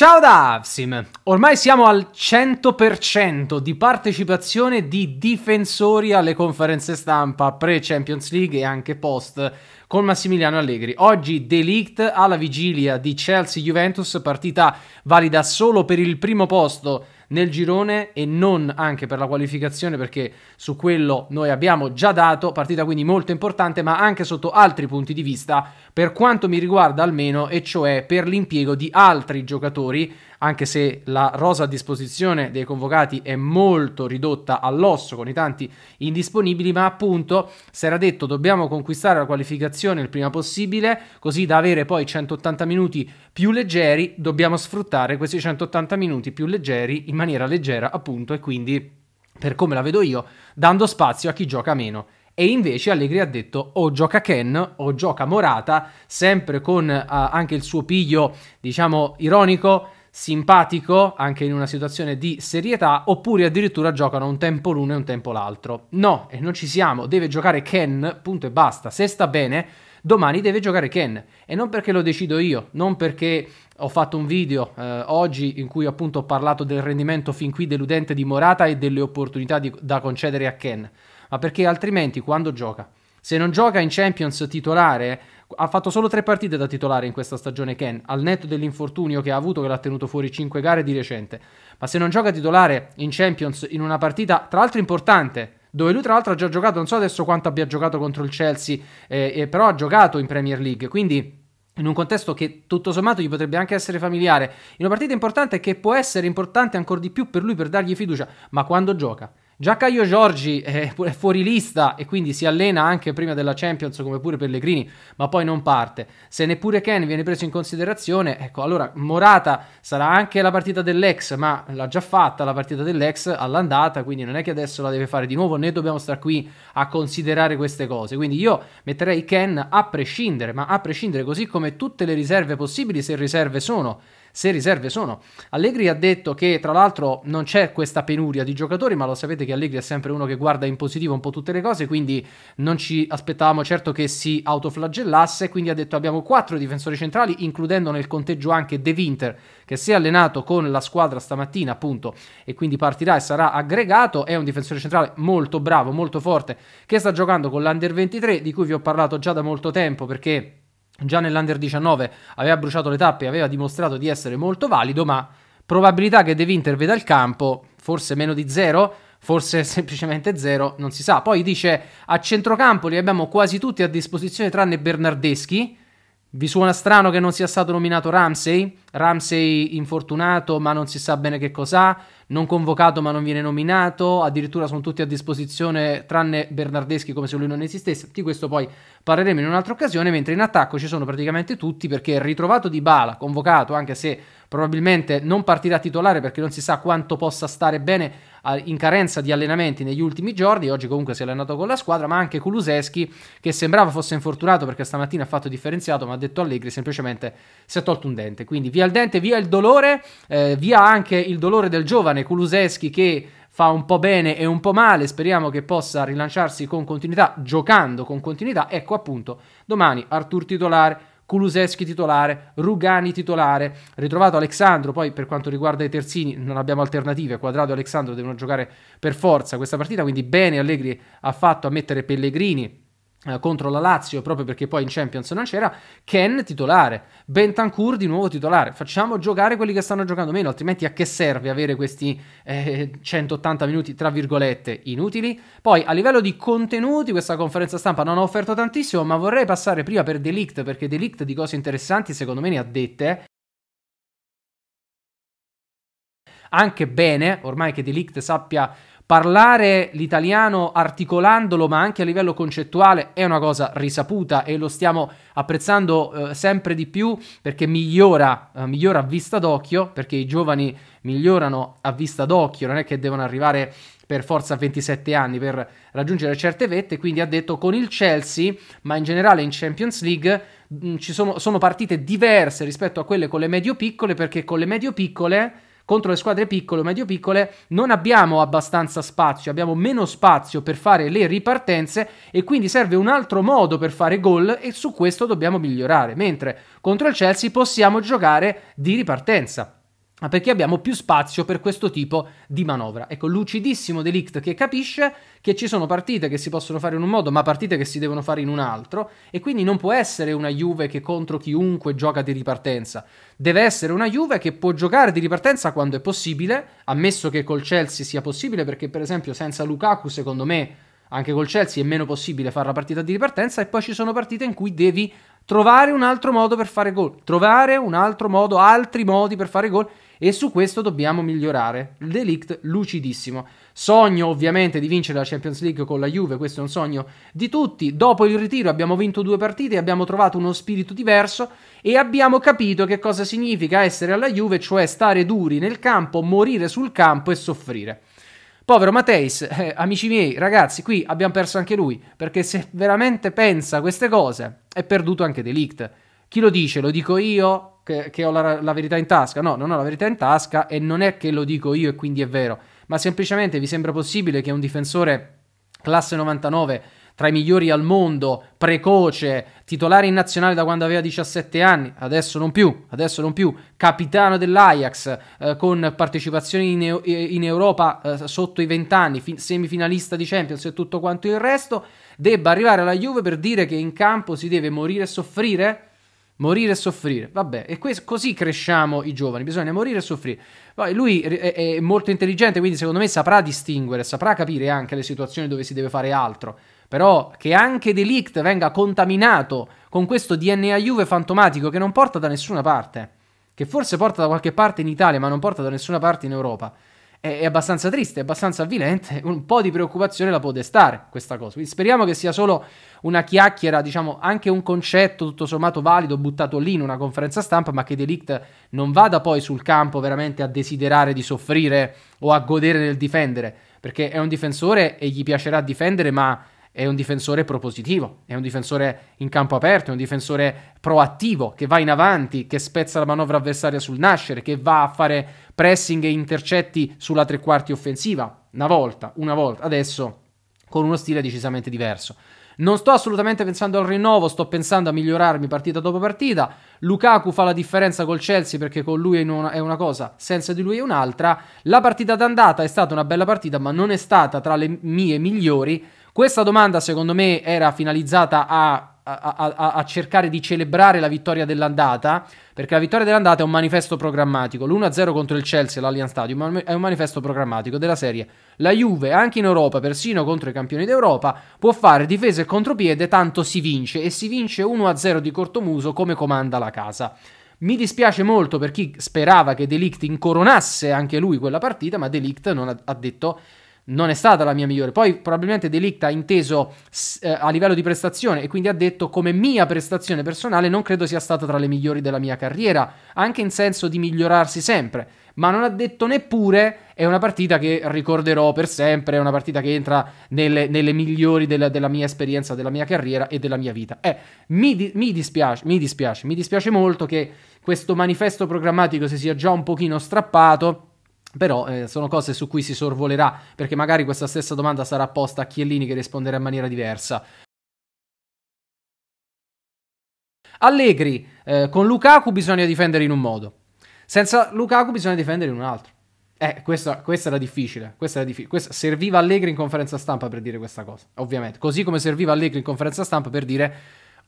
Ciao da Avsim! Ormai siamo al 100% di partecipazione di difensori alle conferenze stampa pre-Champions League e anche post con Massimiliano Allegri. Oggi Delict alla vigilia di Chelsea-Juventus, partita valida solo per il primo posto nel girone e non anche per la qualificazione perché su quello noi abbiamo già dato, partita quindi molto importante ma anche sotto altri punti di vista per quanto mi riguarda almeno e cioè per l'impiego di altri giocatori anche se la rosa a disposizione dei convocati è molto ridotta all'osso con i tanti indisponibili, ma appunto si era detto dobbiamo conquistare la qualificazione il prima possibile, così da avere poi 180 minuti più leggeri, dobbiamo sfruttare questi 180 minuti più leggeri in maniera leggera, appunto, e quindi per come la vedo io, dando spazio a chi gioca meno. E invece Allegri ha detto o gioca Ken o gioca Morata, sempre con uh, anche il suo piglio, diciamo, ironico, simpatico anche in una situazione di serietà oppure addirittura giocano un tempo l'uno e un tempo l'altro. No, e non ci siamo, deve giocare Ken, punto e basta, se sta bene domani deve giocare Ken e non perché lo decido io, non perché ho fatto un video eh, oggi in cui appunto ho parlato del rendimento fin qui deludente di Morata e delle opportunità di, da concedere a Ken, ma perché altrimenti quando gioca se non gioca in Champions titolare, ha fatto solo tre partite da titolare in questa stagione Ken, al netto dell'infortunio che ha avuto che l'ha tenuto fuori cinque gare di recente. Ma se non gioca titolare in Champions in una partita tra l'altro importante, dove lui tra l'altro ha già giocato, non so adesso quanto abbia giocato contro il Chelsea, eh, eh, però ha giocato in Premier League, quindi in un contesto che tutto sommato gli potrebbe anche essere familiare, in una partita importante che può essere importante ancora di più per lui per dargli fiducia, ma quando gioca Già Caio Giorgi è fuori lista e quindi si allena anche prima della Champions come pure Pellegrini, ma poi non parte. Se neppure Ken viene preso in considerazione, ecco, allora Morata sarà anche la partita dell'ex, ma l'ha già fatta la partita dell'ex all'andata, quindi non è che adesso la deve fare di nuovo, né dobbiamo stare qui a considerare queste cose. Quindi io metterei Ken a prescindere, ma a prescindere così come tutte le riserve possibili se riserve sono se riserve sono. Allegri ha detto che tra l'altro non c'è questa penuria di giocatori, ma lo sapete che Allegri è sempre uno che guarda in positivo un po' tutte le cose, quindi non ci aspettavamo certo che si autoflagellasse, quindi ha detto abbiamo quattro difensori centrali, includendo nel conteggio anche De Winter, che si è allenato con la squadra stamattina appunto e quindi partirà e sarà aggregato, è un difensore centrale molto bravo, molto forte, che sta giocando con l'Under 23, di cui vi ho parlato già da molto tempo perché già nell'Under 19 aveva bruciato le tappe e aveva dimostrato di essere molto valido, ma probabilità che De Winter veda il campo, forse meno di zero, forse semplicemente zero, non si sa. Poi dice a centrocampo li abbiamo quasi tutti a disposizione tranne Bernardeschi. Vi suona strano che non sia stato nominato Ramsey? Ramsey infortunato, ma non si sa bene che cos'ha non convocato ma non viene nominato, addirittura sono tutti a disposizione tranne Bernardeschi come se lui non esistesse, di questo poi parleremo in un'altra occasione, mentre in attacco ci sono praticamente tutti perché ritrovato Di Bala, convocato anche se probabilmente non partirà titolare perché non si sa quanto possa stare bene in carenza di allenamenti negli ultimi giorni, oggi comunque si è allenato con la squadra, ma anche Kuluseschi che sembrava fosse infortunato perché stamattina ha fatto differenziato, ma ha detto Allegri semplicemente si è tolto un dente, quindi via il dente, via il dolore, eh, via anche il dolore del giovane Kuluseschi che fa un po' bene e un po' male, speriamo che possa rilanciarsi con continuità, giocando con continuità, ecco appunto domani Artur titolare Kuluseschi titolare, Rugani titolare, ritrovato Alexandro, poi per quanto riguarda i terzini non abbiamo alternative, Quadrado e Alexandro devono giocare per forza questa partita, quindi bene Allegri ha fatto a mettere Pellegrini eh, contro la Lazio proprio perché poi in Champions non c'era Ken titolare Bentancur di nuovo titolare facciamo giocare quelli che stanno giocando meno altrimenti a che serve avere questi eh, 180 minuti tra virgolette inutili poi a livello di contenuti questa conferenza stampa non ha offerto tantissimo ma vorrei passare prima per Delict perché Delict di cose interessanti secondo me ne ha dette anche bene ormai che Delict sappia parlare l'italiano articolandolo ma anche a livello concettuale è una cosa risaputa e lo stiamo apprezzando eh, sempre di più perché migliora, eh, migliora a vista d'occhio, perché i giovani migliorano a vista d'occhio, non è che devono arrivare per forza a 27 anni per raggiungere certe vette, quindi ha detto con il Chelsea, ma in generale in Champions League mm, ci sono, sono partite diverse rispetto a quelle con le medio piccole perché con le medio piccole contro le squadre piccole o medio-piccole non abbiamo abbastanza spazio, abbiamo meno spazio per fare le ripartenze e quindi serve un altro modo per fare gol e su questo dobbiamo migliorare, mentre contro il Chelsea possiamo giocare di ripartenza ma perché abbiamo più spazio per questo tipo di manovra. Ecco, lucidissimo Delict che capisce che ci sono partite che si possono fare in un modo, ma partite che si devono fare in un altro, e quindi non può essere una Juve che contro chiunque gioca di ripartenza. Deve essere una Juve che può giocare di ripartenza quando è possibile, ammesso che col Chelsea sia possibile, perché per esempio senza Lukaku, secondo me, anche col Chelsea è meno possibile fare la partita di ripartenza e poi ci sono partite in cui devi trovare un altro modo per fare gol, trovare un altro modo, altri modi per fare gol e su questo dobbiamo migliorare. Il Delict lucidissimo. Sogno ovviamente di vincere la Champions League con la Juve, questo è un sogno di tutti. Dopo il ritiro abbiamo vinto due partite, abbiamo trovato uno spirito diverso e abbiamo capito che cosa significa essere alla Juve, cioè stare duri nel campo, morire sul campo e soffrire. Povero Mateis, eh, amici miei, ragazzi, qui abbiamo perso anche lui, perché se veramente pensa queste cose è perduto anche Delict. Chi lo dice? Lo dico io che, che ho la, la verità in tasca? No, non ho la verità in tasca e non è che lo dico io e quindi è vero, ma semplicemente vi sembra possibile che un difensore classe 99 tra i migliori al mondo, precoce, titolare in nazionale da quando aveva 17 anni, adesso non più, adesso non più, capitano dell'Ajax eh, con partecipazioni in, e- eh, in Europa eh, sotto i 20 anni, fi- semifinalista di Champions e tutto quanto il resto, debba arrivare alla Juve per dire che in campo si deve morire e soffrire? Morire e soffrire, vabbè, e que- così cresciamo i giovani, bisogna morire e soffrire. Poi lui è-, è molto intelligente, quindi secondo me saprà distinguere, saprà capire anche le situazioni dove si deve fare altro però che anche Delict venga contaminato con questo DNA Juve fantomatico che non porta da nessuna parte, che forse porta da qualche parte in Italia ma non porta da nessuna parte in Europa, è, è abbastanza triste, è abbastanza avvilente, un po' di preoccupazione la può destare questa cosa. Quindi speriamo che sia solo una chiacchiera, diciamo anche un concetto tutto sommato valido buttato lì in una conferenza stampa, ma che Delict non vada poi sul campo veramente a desiderare di soffrire o a godere nel difendere, perché è un difensore e gli piacerà difendere ma è un difensore propositivo, è un difensore in campo aperto, è un difensore proattivo che va in avanti, che spezza la manovra avversaria sul nascere, che va a fare pressing e intercetti sulla tre quarti offensiva. Una volta, una volta, adesso con uno stile decisamente diverso. Non sto assolutamente pensando al rinnovo, sto pensando a migliorarmi partita dopo partita. Lukaku fa la differenza col Chelsea perché con lui è una cosa, senza di lui è un'altra. La partita d'andata è stata una bella partita, ma non è stata tra le mie migliori questa domanda, secondo me, era finalizzata a a, a, a, cercare di celebrare la vittoria dell'andata, perché la vittoria dell'andata è un manifesto programmatico. L'1-0 contro il Chelsea all'Allianz Stadium è un manifesto programmatico della serie. La Juve, anche in Europa, persino contro i campioni d'Europa, può fare difesa e contropiede, tanto si vince, e si vince 1-0 di cortomuso come comanda la casa. Mi dispiace molto per chi sperava che Delict incoronasse anche lui quella partita, ma Delict non ha, ha detto non è stata la mia migliore. Poi probabilmente Delict ha inteso eh, a livello di prestazione e quindi ha detto come mia prestazione personale non credo sia stata tra le migliori della mia carriera, anche in senso di migliorarsi sempre, ma non ha detto neppure è una partita che ricorderò per sempre, è una partita che entra nelle, nelle migliori della, della, mia esperienza, della mia carriera e della mia vita. Eh, mi, di, mi, dispiace, mi dispiace, mi dispiace molto che questo manifesto programmatico si sia già un pochino strappato però eh, sono cose su cui si sorvolerà, perché magari questa stessa domanda sarà posta a Chiellini che risponderà in maniera diversa. Allegri, eh, con Lukaku bisogna difendere in un modo, senza Lukaku bisogna difendere in un altro. Eh, questa, questa era difficile. Questa era difficile. Questa, serviva Allegri in conferenza stampa per dire questa cosa, ovviamente. Così come serviva Allegri in conferenza stampa per dire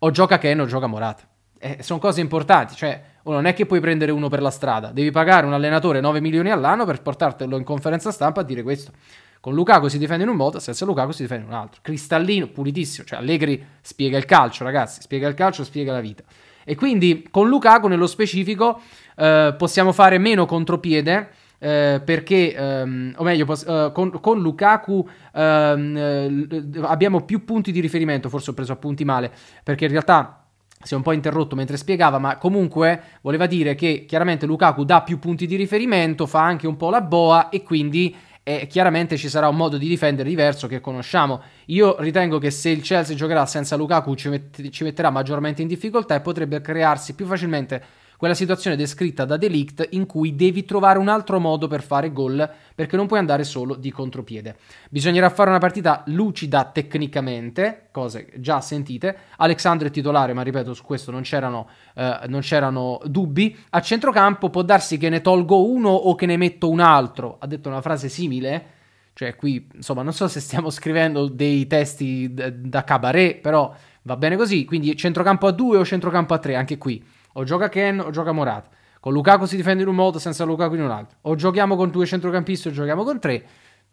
o gioca Ken o gioca Morata eh, sono cose importanti, cioè non è che puoi prendere uno per la strada, devi pagare un allenatore 9 milioni all'anno per portartelo in conferenza stampa a dire questo. Con Lukaku si difende in un modo, senza Lukaku si difende in un altro. Cristallino, pulitissimo, cioè Allegri spiega il calcio, ragazzi, spiega il calcio, spiega la vita. E quindi con Lukaku nello specifico eh, possiamo fare meno contropiede, eh, perché, ehm, o meglio, pos- eh, con, con, Lukaku ehm, eh, abbiamo più punti di riferimento, forse ho preso appunti male, perché in realtà si è un po' interrotto mentre spiegava, ma comunque voleva dire che chiaramente Lukaku dà più punti di riferimento, fa anche un po' la boa e quindi eh, chiaramente ci sarà un modo di difendere diverso che conosciamo. Io ritengo che se il Chelsea giocherà senza Lukaku ci, met- ci metterà maggiormente in difficoltà e potrebbe crearsi più facilmente quella situazione descritta da Delict in cui devi trovare un altro modo per fare gol perché non puoi andare solo di contropiede. Bisognerà fare una partita lucida tecnicamente, cose già sentite. Alexandro è titolare, ma ripeto, su questo non c'erano, eh, non c'erano dubbi. A centrocampo può darsi che ne tolgo uno o che ne metto un altro. Ha detto una frase simile. Cioè, qui, insomma, non so se stiamo scrivendo dei testi da cabaret, però va bene così. Quindi centrocampo a 2 o centrocampo a 3, anche qui o gioca Ken o gioca Morata. Con Lukaku si difende in un modo, senza Lukaku in un altro. O giochiamo con due centrocampisti o giochiamo con tre.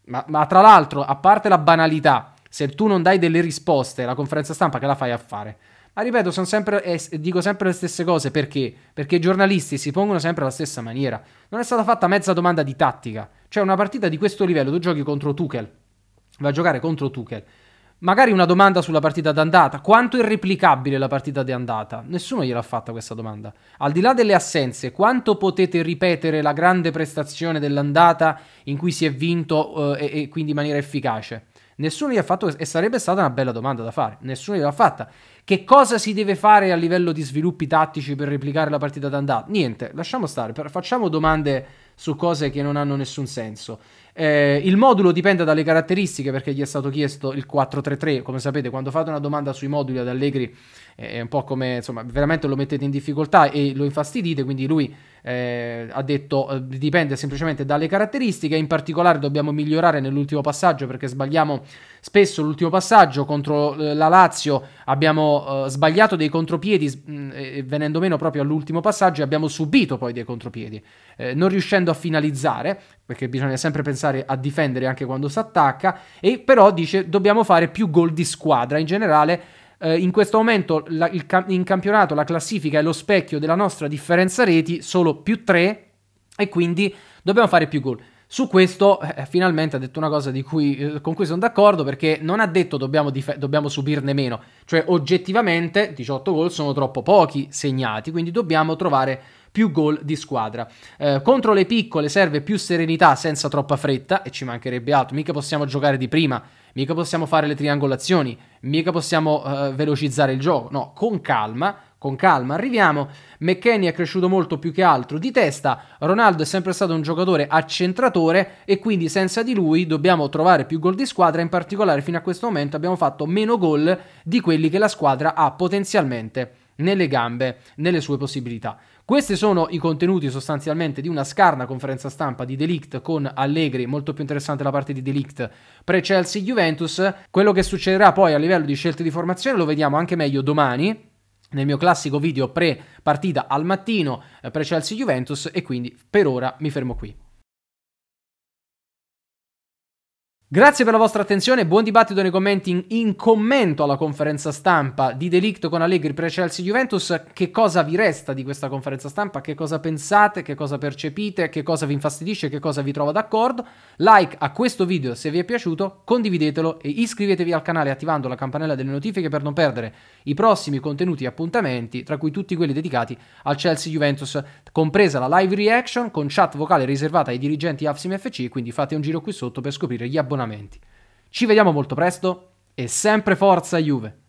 Ma, ma tra l'altro, a parte la banalità, se tu non dai delle risposte alla conferenza stampa, che la fai a fare? Ma ripeto, sempre, eh, dico sempre le stesse cose perché? Perché i giornalisti si pongono sempre alla stessa maniera. Non è stata fatta mezza domanda di tattica. Cioè, una partita di questo livello, tu giochi contro Tuchel, Va a giocare contro Tuchel. Magari una domanda sulla partita d'andata. Quanto è replicabile la partita di andata? Nessuno gliel'ha fatta questa domanda. Al di là delle assenze, quanto potete ripetere la grande prestazione dell'andata in cui si è vinto eh, e, e, quindi in maniera efficace? Nessuno gli ha fatto e sarebbe stata una bella domanda da fare. Nessuno gliel'ha fatta. Che cosa si deve fare a livello di sviluppi tattici per replicare la partita d'andata? Niente, lasciamo stare, facciamo domande su cose che non hanno nessun senso. Eh, il modulo dipende dalle caratteristiche perché gli è stato chiesto il 4-3-3. come sapete quando fate una domanda sui moduli ad Allegri eh, è un po' come, insomma, veramente lo mettete in difficoltà e lo infastidite, quindi lui eh, ha detto eh, dipende semplicemente dalle caratteristiche, in particolare dobbiamo migliorare nell'ultimo passaggio perché sbagliamo spesso l'ultimo passaggio contro eh, la Lazio, abbiamo eh, sbagliato dei contropiedi mh, mm, venendo meno proprio all'ultimo passaggio e abbiamo subito poi dei contropiedi, eh, non riuscendo a finalizzare perché bisogna sempre pensare a difendere anche quando si attacca e però dice dobbiamo fare più gol di squadra in generale eh, in questo momento la, il, in campionato la classifica è lo specchio della nostra differenza reti, solo più 3 e quindi dobbiamo fare più gol. Su questo eh, finalmente ha detto una cosa cui, eh, con cui sono d'accordo perché non ha detto dobbiamo, dobbiamo subirne meno, cioè oggettivamente 18 gol sono troppo pochi segnati, quindi dobbiamo trovare più gol di squadra. Eh, contro le piccole serve più serenità senza troppa fretta e ci mancherebbe altro, mica possiamo giocare di prima, mica possiamo fare le triangolazioni, mica possiamo eh, velocizzare il gioco, no, con calma con calma arriviamo. McKenny è cresciuto molto più che altro di testa. Ronaldo è sempre stato un giocatore accentratore e quindi senza di lui dobbiamo trovare più gol di squadra. In particolare, fino a questo momento abbiamo fatto meno gol di quelli che la squadra ha potenzialmente nelle gambe, nelle sue possibilità. Questi sono i contenuti sostanzialmente di una scarna conferenza stampa di Delict con Allegri, molto più interessante la parte di Delict pre-Chelsea Juventus. Quello che succederà poi a livello di scelte di formazione lo vediamo anche meglio domani nel mio classico video pre partita al mattino eh, pre Chelsea Juventus e quindi per ora mi fermo qui. Grazie per la vostra attenzione, buon dibattito nei commenti in, commento alla conferenza stampa di Delicto con Allegri pre Chelsea Juventus. Che cosa vi resta di questa conferenza stampa? Che cosa pensate? Che cosa percepite? Che cosa vi infastidisce? Che cosa vi trova d'accordo? Like a questo video se vi è piaciuto, condividetelo e iscrivetevi al canale attivando la campanella delle notifiche per non perdere i prossimi contenuti e appuntamenti, tra cui tutti quelli dedicati al Chelsea Juventus, compresa la live reaction con chat vocale riservata ai dirigenti AFSIM FC, quindi fate un giro qui sotto per scoprire gli abbonamenti abbonamenti. Ci vediamo molto presto e sempre forza Juve!